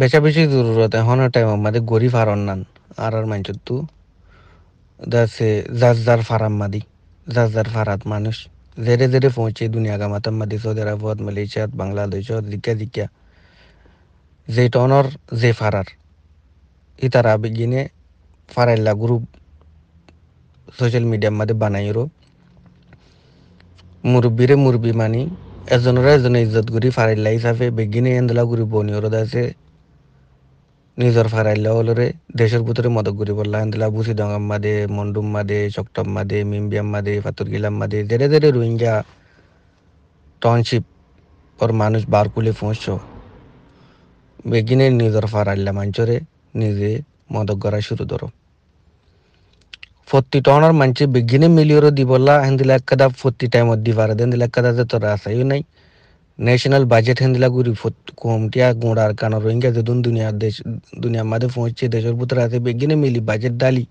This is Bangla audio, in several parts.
বেচা বেশি জরুরত এখন টাইম আমাদের গরি ফারন নান আর আর মানুষের তো দাসে যার যার ফারাম মাদি যার যার ফারাত মানুষ জেরে জেরে পৌঁছে দুনিয়া কামাতাম মাদি সৌদি আরবত মালয়েশিয়াত বাংলাদেশত জিকা জিকা যে টনর যে ফারার ই তারা বিগিনে ফারাইল্লা গ্রুপ সোশ্যাল মিডিয়ার মাদে বানাইরো মুরব্বীরে মুরব্বী মানি এজনের এজনে ইজ্জত করি ফারাইল্লা হিসাবে বেগিনে এন্দলা গ্রুপ বনিয়রদ আছে নিজের ফারাইল্লা হলরে দেশের ভিতরে মদক গুরি বললাম দিলা বুসি দঙ্গাম মাদে মন্ডুম মাদে চকটম মাদে মিম্বিয়াম মাদে ফাতুর গিলাম মাদে ধীরে ধীরে রোহিঙ্গা টাউনশিপ ওর মানুষ বার কুলে পৌঁছ বেগিনে নিজের ফারাইল্লা মাঞ্চরে নিজে মদক গড়া শুরু ধরো ফত্তি টনার মানছে বেগিনে মিলিয়র দিবলা দিলা একদা ফত্তি টাইমত দিবার দেন দিলা একদা তোরা আসাই নাই नेशनल बजेट हेंदलागू रिफोत कोमटिया गुणार कान रोहिंग्या जदून दुनिया দেশ दुनिया मादे फोंचे देशोर पुत्र आते बेगिने मिली बजेट डाली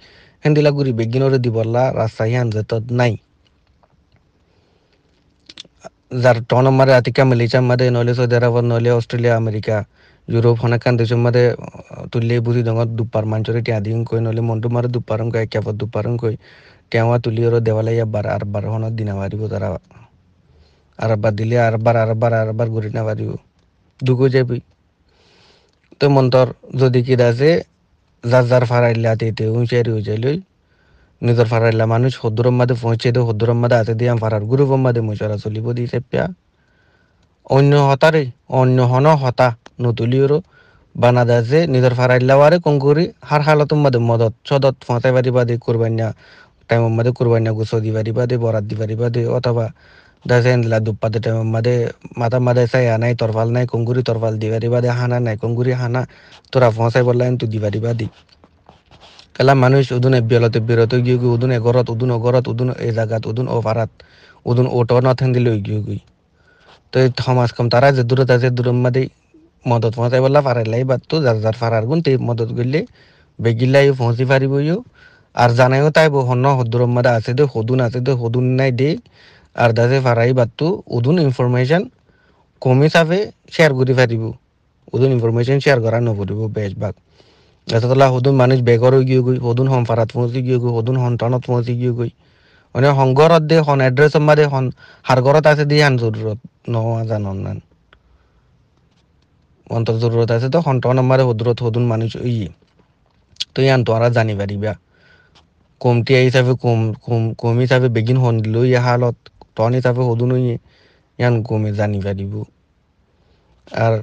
हेंदलागू रि बेगिनोर दिबरला रास्ता यान जतत नाही যার টন মারে আতিকা মালয়েশিয়া মাদে নলে সৌদি আরব নলে অস্ট্রেলিয়া আমেরিকা ইউরোপ হনাকান দেশ মাদে তুললে বুঝি দঙত দুপার মাঞ্চরে টিয়া দিন কই নলে মন্টু মারে দুপারম কয় কেপত দুপারম কই টেওয়া তুলি ওর দেওয়ালাইয়া বার আর বার হনত দিনাবারিব তারা আরবার দিলে আরবার আরবার আরবার ঘুরি না পারিব দুঃখ যাবি তো মন্তর যদি কিরা যে যার যার ফারাইলা তেতে উঁচারি হয়ে লই নিজের ফারাইলা মানুষ হদ্দুরম মাদে পৌঁছে দে হদ্দুরম মাদে আছে দিয়ে ফারার গুরুব মাদে মুচারা চলিব দি চেপিয়া অন্য হতারে অন্য হন হতা নতুলিওরও বানা দাসে নিজের কং করি হার হালত মাদে মদত সদত ফাঁসাই পারিবা দে কোরবান্যা টাইম মাদে কোরবান্যা গুছ দিবারি দে বরাত দিবারি দে অথবা দেখেন লা দুপ্পাতে মাদে মাথা মাদে চাই নাই তরফাল নাই কঙ্গুরি তরফাল দিবা দিবা দে হানা নাই কঙ্গুরি হানা তোরা ফসাই বললাইন তু দিবা দিবা দি কেলা মানুষ উদুন এবিয়লতে বিরত গিয়ে গিয়ে উদুন এগরত উদুন অগরত উদুন এ জাগাত উদুন ও পারাত উদুন ওটো নথেন দিলে গিয়ে গই তো এই সমাজ কম তারা যে দূরত আছে দূরম মাদে মদত ফসাই বললা পারে লাই বাদ তো যার যার ফারার গুণ তে মদত গিলে বেগিলাই ফসি পারিবইও আর জানাইও তাই হন্য হদ্দুরম মাদা আছে দে হদুন আছে দে হদুন নাই দে আর্দাতে ফারাই বাত্তু উদুন ইনফরমেশন কমি চাপে শেয়ার করে পারিব উদুন ইনফরমেশন শেয়ার করা নপরিব বেশ ভাগ এতলা সদুন মানুষ বেগরও গিয়ে গই সদুন হন ফারাত পৌঁছি গিয়ে গই সদুন সন্তানত পৌঁছি গিয়ে গই মানে সংঘৰত দে সন এড্ৰেছ মাদে সন সাৰঘৰত আছে দি আন জৰুৰত নোহোৱা জানন নান অন্তৰ জৰুৰত আছে তো সন্ত নম্বৰে সদূৰত সদুন মানুহ ই তই আন তোৰা জানি পাৰিবা কমটি হিচাপে কম কম কম হিচাপে বেগিন সন্ধিলেও ইয়াৰ হালত તોની તાપે હોદુનું ইয়ান গমে জানি পারিব আর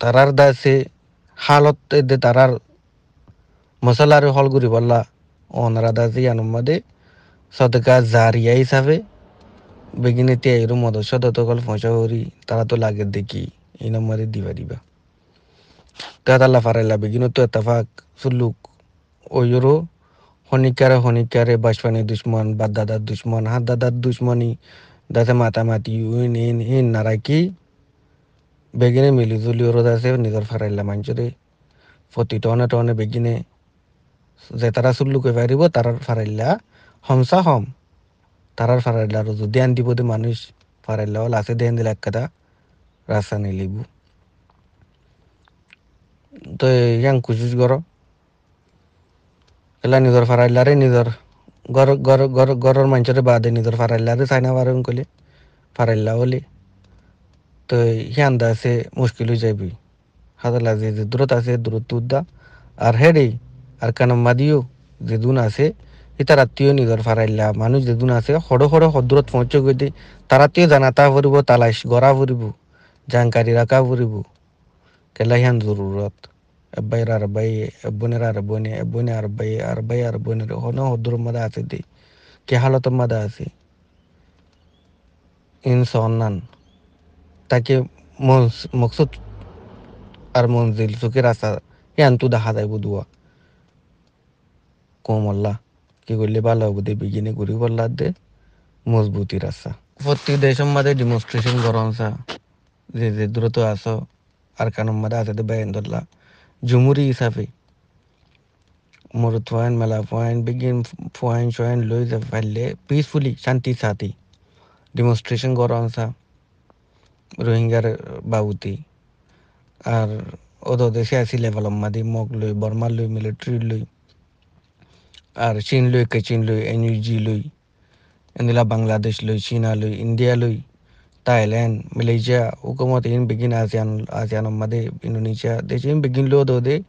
তারার দা সে হালত দে তারার মশলারে হল গুরি বললা অনরা যে ইয়ান মাদে সদকা জারিয়া হিসাবে বেগিনে তে এর মধ্যে সদতকল ফসা হরি তারা তো লাগে দেখি এই নম্বরে দি পারিবা তাত আল্লাহ ফারাইলা বেগিনে তো এতাফাক সুল্লুক ওইরও হনিকারে হনিকারে বাসপানি দুশ্মন বা দাদার দুশ্মন হা দাদার দুশ্মনি দাতে মাতামাতি ইন ইন ইন নারাকি বেগিনে মিলি জুলি ওরদ আছে নিজের ফারাইলা মাঞ্চরে প্রতি টনে টনে বেগিনে যে তারা চুল্লুকে পারিব তারার ফারাইলা হমসা হম তারার ফারাইলা আর যদি দিব দে মানুষ ফারাইলা হল আছে দেন দিলে একটা রাস্তা নিলিব তো ইয়াং কুচুচ গরম এলা নিজের ফারাইলারে নিজের ঘর ঘর ঘর ঘরের বাদে নিজের ফারাইলারে চাইনা পারে কলে ফারাইলা বলি তো হিয়ান আছে মুশকিল হয়ে যাবি হাজালা যে যে দূরত আছে দূরত তুদ্দা আর হেডে আর কানাম্মা দিও যে দুন আছে ইতার আত্মীয় নিজের ফারাইলা মানুষ যে দুন আছে সরো সরো সদূরত পৌঁছে গৈ দি তার জানা জানাতা ফুরিব তালাশ গড়া ফুরিব জানকারি রাখা ফুরিব কেলা হিয়ান জরুরত বাইর আর বাই বোনের আর বোনে বোনে আর বাই আর বাই আর বোনের হনো হদ্দুর মাদা আছে দি কে হালত মাদা আছে ইনসান তাকে মকসুদ আর মঞ্জিল সুখের আশা হে আন্তু দেখা যাইব দুয়া কম আল্লাহ কি করলে ভালো হবো দে বিগিনে ঘুরি পাল্লা দে মজবুতি রাস্তা প্রত্যেক দেশের মাঝে ডিমনস্ট্রেশন গরম যে যে দূরত্ব আস আর কানুর মাঝে আছে দে جمهوری حسابي মেলা মেলাপয়েন বিজ্ঞান ফয়েন সয়েন লই ফেললে পিসফুলি শান্তির সাথে ডিমনস্ট্রেশন গরমসা রোহিঙ্গার বাবুতি আর ওদো দেশে আসি লেভেলম্মা দি মগ লই বর্মা লই মিলিটারি লই আর চীন লই কে চীন লই এনইউজি লই এনদিলা বাংলাদেশ লই চীনা লই ইন্ডিয়া লই Thailand, Malaysia, Ukumatin begin ASEAN ASEAN Made, Indonesia, they chim begin Lodo de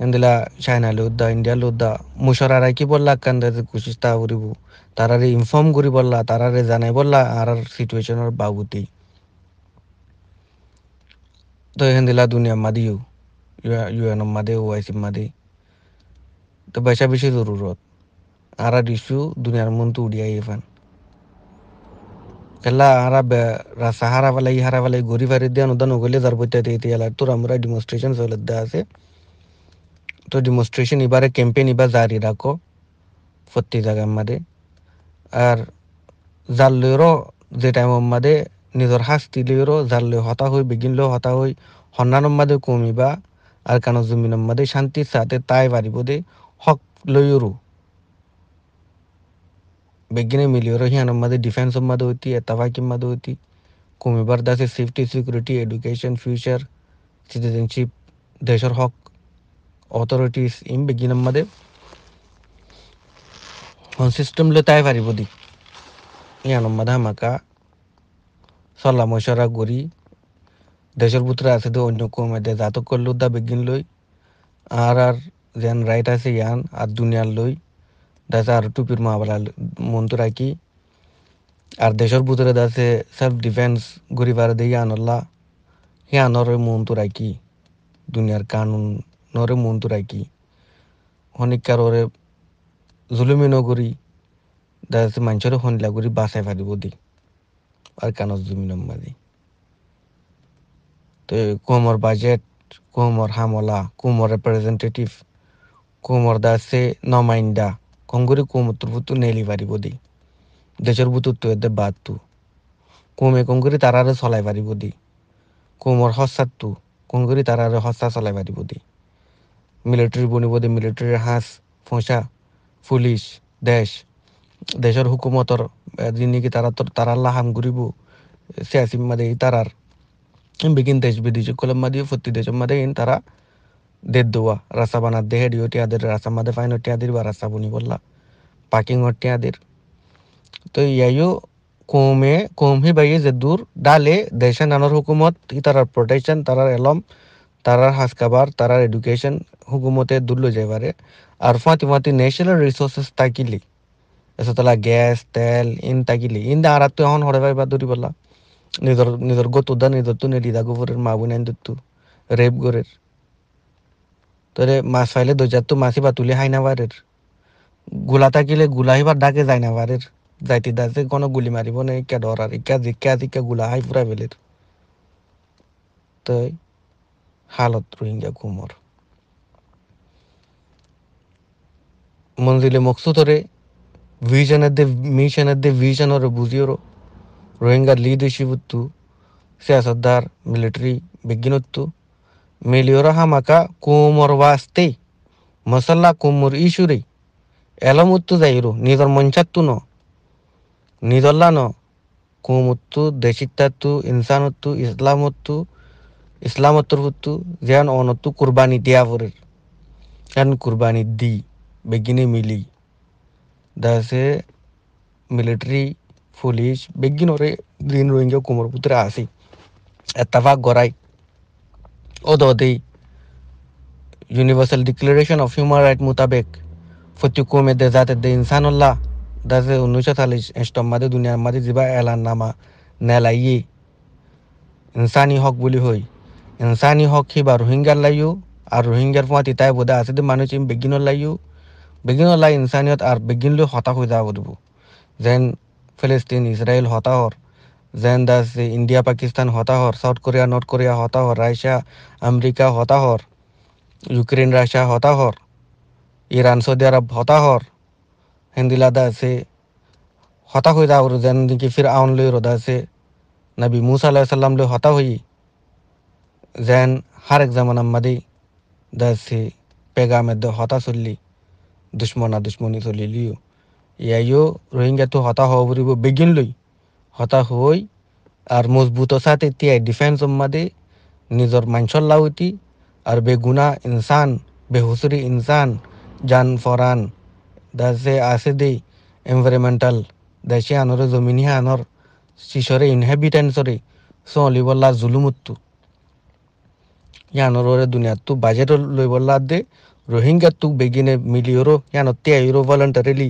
Indila, China Loda, India Loda, Mushararaki Bolla Kanda Kushista Uribu, Tarare inform Guribolla, Tarare Zanebolla are situation or Babuti. তো হেন্দিলা দুনিয়া মাদিও ইউএন মাদে ওয়াইসি মাদে তো বেশা বেশি জরুরত আর ইস্যু দুনিয়ার মন তো উড়িয়াই এফান এলা হারা বে রাসা হারা ফালাই হারা ফালাই ঘুরি ফারি দিয়ে অনুদান গলে যার বইতে দিয়ে এলা তোর আমরা ডিমনস্ট্রেশন চলে দেওয়া আছে তো ডিমনস্ট্রেশন এবারে ক্যাম্পেইন এবার জারি রাখো প্রত্যেক জায়গার মাঝে আর জাল লইরও যে টাইমের মাঝে নিজের শাস্তি লইরও জাল লই হতা হই বেগিন লই হতা হই সন্ধানৰ মাঝে কমিবা আর কানো জমিনের মাঝে শান্তির সাথে তাই পারিব দে হক লইরও बेगिने मिलियो रही हमारे डिफेंस मद होती है तवाकी मद होती कौमी बर्दाश्त safety security education future citizenship देशर हक অথরিটিস ইম বেগিন আমাদের সিস্টেম লো তাই পারিব দি ইয়ান আমাদের আমাকা সল্লা মশরা গড়ি দেশের ভিতরে আছে তো অন্য কমেদে জাতক করলো দা বেগিন লই আর আর যেন রাইট আছে ইয়ান আর দুনিয়ার লই দাসে আর টুপির বলা মন্তু রাখি আর দেশের ভিতরে দাসে সেলফ ডিফেন্স গরিবার দিয়ে আনল্লা হে আনরে মন্তু রাখি দুনিয়ার কানুন নরে মন্তু রাখি অনেককার ওরে জুলুমি নগরি দাসে মানুষের হনলা করি বাঁচাই পারিব দি আর কানত জুমি নম্বাদি তো কোমর বাজেট কোমর হামলা কোমর রিপ্রেজেন্টেটিভ কোমর দাসে নমাইন্দা কঙ্গরি কুমুত্তর ভুতু নেলি পারিব দি দেশের ভুতুর উত্তর এদের বাদ তু কুমে কঙ্গরি তারারে চলাই পারিব দি কুমর হস্যাত তু কঙ্গরি তারারে হস্যা চলাই পারিব দি মিলিটারি বনিব দি মিলিটারির হাঁস ফোঁসা পুলিশ দেশ দেশের হুকুমতর যিনি তারা তোর তারার লাহাম ঘুরিব সিয়াসিম মাদে তারার বিগিন দেশ বিদেশ কলম মাদিয়ে ফতি দেশ মাদে তারা দেদুয়া রাসাবানা দেহে ডিওটিয়াদের রাসা মাদে ফাইন টিয়াদির বা রাসা বুনি বললা পাকিং টিয়াদির তো ইয়াইও কমে হি বাইয়ে যে দূর ডালে দেশে নানোর হুকুমত তারার প্রোটেকশন তারার এলম তারার হাসকাবার তারার এডুকেশন হুকুমতে দূর লো যাইবারে আর ফাঁতি ফাঁতি ন্যাশনাল রিসোর্সেস তাকিলি তালা গ্যাস তেল ইন তাকিলি ইন দা আর তুই এখন হরে ভাই বা দূরি বললা নিজর নিজর গতুদা নিজর তু নেলিদা গোবরের মা বুনাইন দত্তু রেপ গোরের তোরে মাছ পাইলে দরজার তো মাছি বা তুলে হাই না বারের গোলা থাকিলে গোলা হিবার ডাকে যায় না বারের যাইতে দাসে কোনো গুলি মারিব না ইকা আর ইকা জিকা জিকা গোলা হাই পুরা বেলের তই হালত রোহিঙ্গা কুমোর মঞ্জিলে তোরে ভিশনের দে মিশনের দে ভিশন ওরে বুঝিওর রোহিঙ্গার লিডারশিপ তু সিয়াসতদার মিলিটারি বিজ্ঞানত্ব মিলিয়র হামাকা কুমর বাস্তে মশলা কুমুর ইসুরে এলমুত্তু যাইরু নিদর মঞ্চাত্তু ন নিদল্লা ন কুমুত্তু দেশিত্তাত্তু ইনসানত্তু ইসলামত্তু ইসলামত্তর হুত্তু যেন অনত্তু কুরবানি দিয়া পরের যেন কুরবানি দি বেগিনে মিলি দাসে মিলিটারি পুলিশ ওরে দিন রোহিঙ্গা কুমোর পুত্রে আসি এত্তাফাক Gorai Although the Universal Declaration of Human Rights মোতাবেক ফতিকুমে দেজাতে দে ইনসানুল্লাহ দাসে উনিশশো চাল্লিশ এস্টম মাদে দুনিয়ার মাদে জিবা এলান নামা নেলাইয়ে ইনসানি হক বুলি হই ইনসানি হক হিবা রোহিঙ্গার লাইও আর রোহিঙ্গার পোয়া তিতাই বোধা আছে দে মানুষ ইম বেগিনর লাইও বেগিনর লাই ইনসানিয়ত আর বেগিনলৈ হতা হৈ যাব দিব যেন ফিলিস্তিন ইসরায়েল হতাহৰ जैन दास इंडिया पाकिस्तान होता हर साउथ कोरिया नॉर्थ कोरिया होता हर रशिया अमेरिका होता हर यूक्रेन रशिया होता हर ईरान सऊदी अरब होता और हिंदिलादा से होता हुई था और जैन दिन की फिर आउन लो रोदा से नबी मूसा सल्लम लो होता हुई जैन हर एक जमाना मदी दस से पैगा में दो होता सुन ली दुश्मन दुश्मनी सुन ली लियो या यो रोहिंग्या तो होता हो बुरी वो बिगिन लुई হতা হই আর মজবুত সাথে তিয়াই ডিফেন্স উম্মাদে নিজর মাঞ্চল লাউতি আর বেগুনা ইনসান বেহুসরি ইনসান জান ফরান দাসে আসে দে এনভায়রনমেন্টাল দেশে আনর জমিনি আনর শিশরে ইনহেবিটেন্সরে চলি বললা জুলুমুত্তু ইয়ানরে দুনিয়াত তু বাজেট লই বললা দে রোহিঙ্গা তুক বেগিনে মিলিয়রো ইয়ান তিয়াইরো ভলেন্টারিলি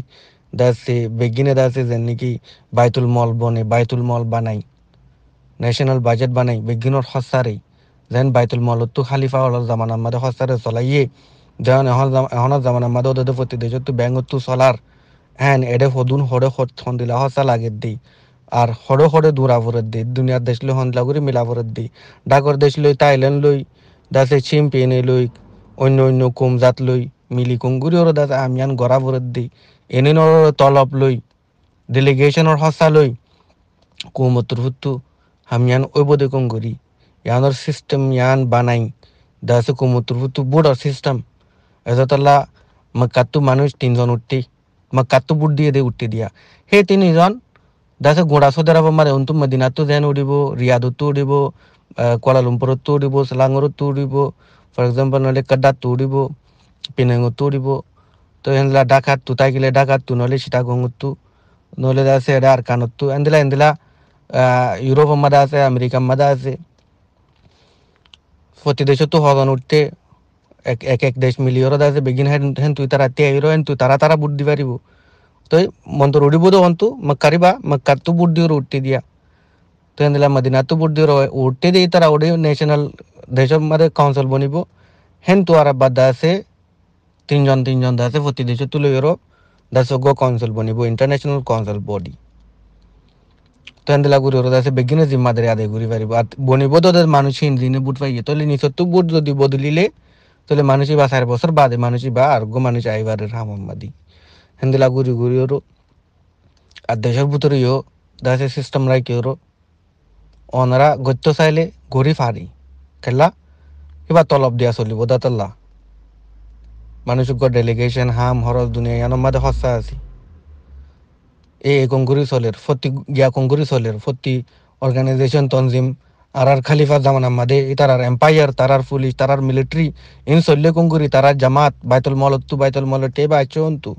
দাসে বেগিনে দাসে যেনেকি বাইতুল মল বনে বাইতুল মল বানাই ন্যাশনাল বাজেট বানাই বেগিনর হসারে যেন বাইতুল মলতো খালিফা হল জামান আমাদের হসারে চলাইয়ে যেন এখন এখন জামান আমাদের ওদের প্রতি দেশতো তো চলার হ্যাঁ এডে সদুন হরে হন দিলা হসা লাগে দি আর হরে হরে দূর দি দুনিয়ার দেশ লই হন্দলা করে মিলাবরত দি ডাকর দেশ লই থাইল্যান্ড লই দাসে চিম্পিয়ন লই অন্য অন্য কুমজাত লই মিলি কুঙ্গুরি ওর দাদা আমিয়ান গড়া ভরত দি এনেন ওর তলব লই ডেলিগেশনের হসা লই কুমতর হুত্তু হামিয়ান ওইবদে কুঙ্গুরি ইয়ানোর সিস্টেম ইয়ান বানাই দাসে কুমতর হুত্তু বুড়র সিস্টেম এজতলা মকাত্তু মানুষ তিনজন উঠতি মকাত্তু বুট দিয়ে দে উঠতে দিয়া সেই তিনিজন দাসে ঘোড়া সদারাব মারে অন্তু মদিনাতো যেন উড়িব রিয়াদতো উড়িব কুয়ালালুম্পুরতো উড়িব চেলাঙৰতো উড়িব ফৰ এক্সাম্পল নহ'লে কাড্ডাতো উড়িব পিনেঙ্গু তুড়িব তো এনলা ডাকাতু ডাকাত তু নলে সিটা গঙ্গুতু নলে দাসে এরা আর কানতু এন্দলা এন্দলা ইউরোপ মাদা আছে আমেরিকা মাদা আছে প্রতি দেশ তো হজন উঠতে এক এক এক দেশ ওরা আছে বেগিন হেন তুই তারা তে ইরো হেন তুই তারা তারা বুট দি পারিব তো মন্ত উড়িব তো হন্তু মক্কারিবা মক্কার তো বুট দিও উঠতে দিয়া তো এন্দলা মদিনা তো বুট দিও উঠতে দিয়ে তারা ওডে ন্যাশনাল দেশ মাদে কাউন্সিল বনিব হেন তু আর বাদ আছে তিনজন তিনজন আছে প্রতি দেশে তুলে গেরো দাসজ্ঞ কাউন্সিল বনিব ইন্টারন্যাশনাল কাউন্সিল বডি তো এন্দলা লাগুর ওরা দাসে বেগিনে জিম্মাদারি আদায় করি পারিব আর বনিব তো মানুষ ইঞ্জিনে বুট পাইয়ে তাহলে নিচের তো বুট যদি বদলিলে তাহলে মানুষই বা চার বছর বাদে মানুষই বা আর গো মানুষ আইবার হামাম্মাদি হেন্দলা গুরি ঘুরি ওর আর দেশের ভিতরেও দাসে সিস্টেম রাখি ওরো অনারা গত্য চাইলে ঘুরি ফারি খেলা কিবা তলব দিয়া চলিব দাতাল্লা ಮನುಷ್ಯಗ ಡೆಲಿಗೇಷನ್ হাম ಹೊರ দুনিয়া ಏನೋ ಮದ ಹೊಸ ಆಸಿ এ কংগুরি সলের ফতি গিয়া কংগুরি সলের ফতি অর্গানাইজেশন তনজিম আর আর খালিফা জামানা মাদে আর এম্পায়ার আর পুলিশ আর মিলিটারি ইন সল্লে তার আর জামাত বাইতুল মলতু বাইতল মলটে বা চন্তু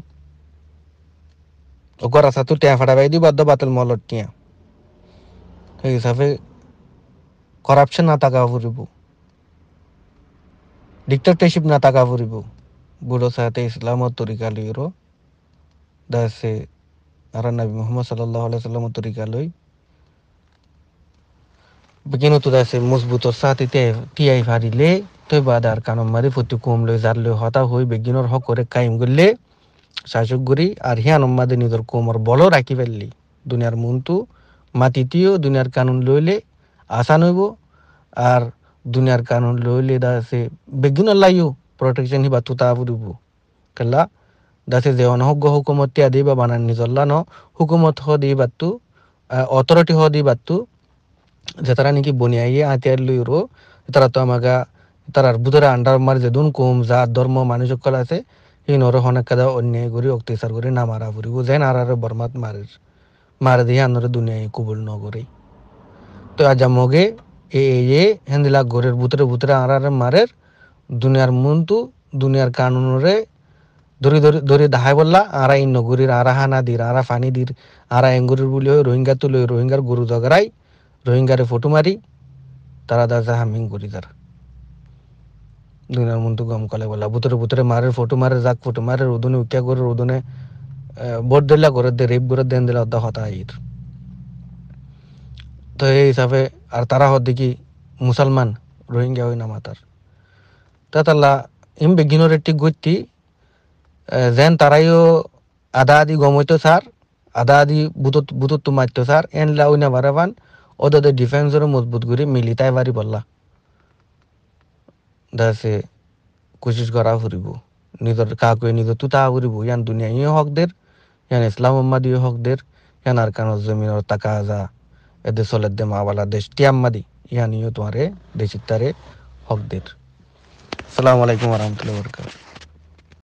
ওগর আসা তো টিয়া ফাটা বাই দি বাদ্য বাতল মলত টিয়া সেই হিসাবে করাপশন না তাকা ফুরিব ডিক্টেটরশিপ না তাকা ফুরিব বুড়োসাহাতে ইসলাম ও তরিকালয়ের দাসে আর নবী মোহাম্মদ সাল্লাহ সাল্লাম তরিকালয় বিকিন তো দাসে মজবুত সাথে তিয়াই ফারিলে তৈ বাদ আর কান মারি ফতি কুম লই জার লই হতা হই বিকিনর হক করে কাইম গুললে শাসক গুরি আর হিয়ান মাদে নিজের কুমর বল রাখি ফেললি দুনিয়ার মন তো মাতিতিও দুনিয়ার কানুন লইলে আশা নইব আর দুনিয়ার কানুন লইলে দাসে বিকিনর লাইও प्रोटेक्शन ही बातुताब दुबू कल्ला दासे देवन हो गो हुकूमत या दी बाबा ना निजल्ला नो हुकूमत हो दी बातु अथॉरिटी हो दी बातु जतरा निकी बुनियाई ये आंतियार लुई रो जतरा तो हमारा जतरा बुधरा अंडर मर जदुन कुम जा धर्म मानुष कला से ही नोर होने का दा अन्य गुरी उक्ति सर गुरी ना मारा बुरी वो जैन आरा रे बरमत मार मार दिया अंदर दुनिया ही कुबल नो गुरी तो आज हम होगे ये ये हिंदला गोरे बुतरे बुतरे आरा रे मारे দুনিয়ার মুন্তু দুনিয়ার কানুনরে ধরি ধরি ধরি দাহাই বললা আরা ইন নগরীর আরা হানা দির আরা ফানি দির আরা এঙ্গুরির বুলি হয় রোহিঙ্গা তুলে রোহিঙ্গার গুরু দগরাই রোহিঙ্গারে ফটো মারি তারা দাদা হামিং করি তার দুনিয়ার মন্তু গম কলে বললা বুতরে বুতরে মারে ফটো মারে যাক ফটো মারে রোদনে উকিয়া করে রোদনে বোট দিলা করে দে রেপ করে দেন দিলা অর্ধা হতা ইর তো এই হিসাবে আর তারা হত দেখি মুসলমান রোহিঙ্গা হই না মাতার তাতাল্লা ইম বেগিনোর একটি গতি যেন তারাইও আদা আদি গমইতো সার আদা আদি বুতত বুতত মারতো সার এনলা লাউ না বারাবান ওদের ডিফেন্সরও মজবুত করে মিলি তাই বাড়ি বললা দাসে কোশিস করা ফুরিব নিজের কাকুয়ে নিজের তুতা ফুরিব ইয়ান দুনিয়া ইয়ে হক দের ইয়ান ইসলাম উম্মাদ ইয়ে দের ইয়ান আর কান জমিনের টাকা আজা এদের সলের দে মাওয়ালা দেশ টিয়াম্মাদি ইয়ান ইয়ে তোমারে দেশের তারে হক দের அஸ்லாம் வலைக்கம் வரமத்துல வர்க்கு